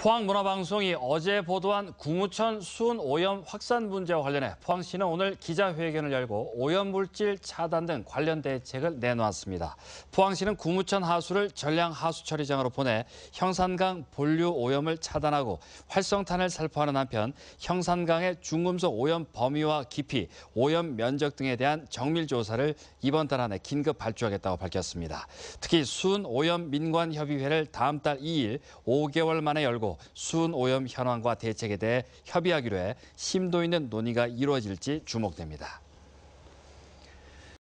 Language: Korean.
포항문화방송이 어제 보도한 국무천 수온 오염 확산 문제와 관련해 포항시는 오늘 기자회견을 열고 오염물질 차단 등 관련 대책을 내놓았습니다. 포항시는 국무천 하수를 전량 하수처리장으로 보내 형산강 본류 오염을 차단하고 활성탄을 살포하는 한편 형산강의 중금속 오염 범위와 깊이, 오염 면적 등에 대한 정밀 조사를 이번 달 안에 긴급 발주하겠다고 밝혔습니다. 특히 수온 오염 민관협의회를 다음 달 2일 5개월 만에 열고 방안 순오염 현황과 대책에 대해 협의하기로 해 심도 있는 논의가 이루어질지 주목됩니다.